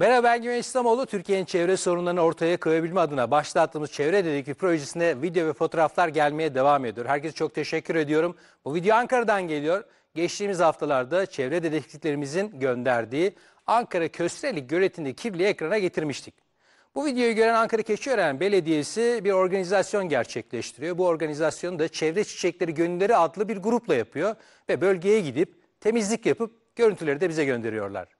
Merhaba ben Güven İslamoğlu. Türkiye'nin çevre sorunlarını ortaya koyabilme adına başlattığımız Çevre Dedektif Projesi'nde video ve fotoğraflar gelmeye devam ediyor. Herkese çok teşekkür ediyorum. Bu video Ankara'dan geliyor. Geçtiğimiz haftalarda çevre dedektiflerimizin gönderdiği Ankara Köstreli göletinde kirli ekrana getirmiştik. Bu videoyu gören Ankara Keçiören Belediyesi bir organizasyon gerçekleştiriyor. Bu organizasyonu da Çevre Çiçekleri Gönülleri adlı bir grupla yapıyor ve bölgeye gidip temizlik yapıp görüntüleri de bize gönderiyorlar.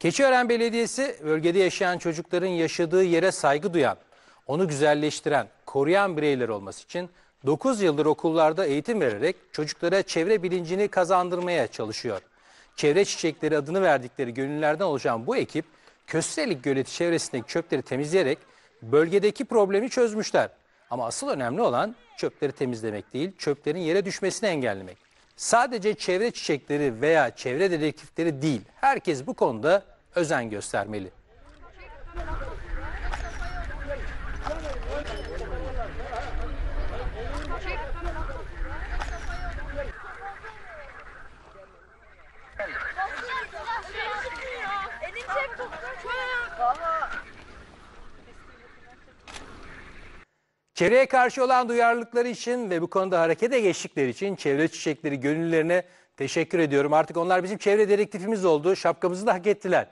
Keçiören Belediyesi bölgede yaşayan çocukların yaşadığı yere saygı duyan, onu güzelleştiren, koruyan bireyler olması için 9 yıldır okullarda eğitim vererek çocuklara çevre bilincini kazandırmaya çalışıyor. Çevre Çiçekleri adını verdikleri gönüllerden oluşan bu ekip Köstelik Göleti çevresindeki çöpleri temizleyerek bölgedeki problemi çözmüşler. Ama asıl önemli olan çöpleri temizlemek değil, çöplerin yere düşmesini engellemek. Sadece çevre çiçekleri veya çevre dedektifleri değil, herkes bu konuda özen göstermeli. Çevreye karşı olan duyarlılıkları için ve bu konuda harekete geçtikleri için çevre çiçekleri gönüllerine teşekkür ediyorum. Artık onlar bizim çevre direktifimiz oldu. Şapkamızı da hak ettiler.